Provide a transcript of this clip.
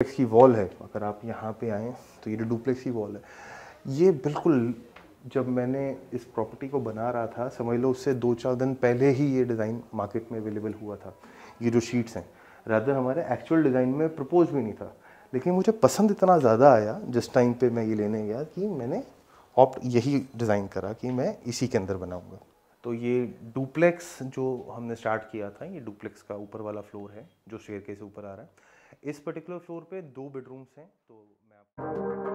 duplex की wall है अगर आप यहाँ पे आएँ तो ये जो डुप्लेक्स की वॉल है ये बिल्कुल जब मैंने इस प्रॉपर्टी को बना रहा था समझ लो उससे दो चार दिन पहले ही ये डिज़ाइन मार्केट में अवेलेबल हुआ था ये जो शीट्स हैं रादर हमारे एक्चुअल डिज़ाइन में प्रपोज भी नहीं था लेकिन मुझे पसंद इतना ज़्यादा आया जिस टाइम पे मैं ये लेने गया कि मैंने ऑप्ट यही डिज़ाइन करा कि मैं इसी के अंदर बनाऊँगा तो ये डुप्लेक्स जो हमने स्टार्ट किया था ये डुप्लेक्स का ऊपर वाला फ्लोर है जो शेयर के से ऊपर आ रहा है इस पर्टिकुलर फ्लोर पे दो बेडरूम्स हैं तो मैं आपको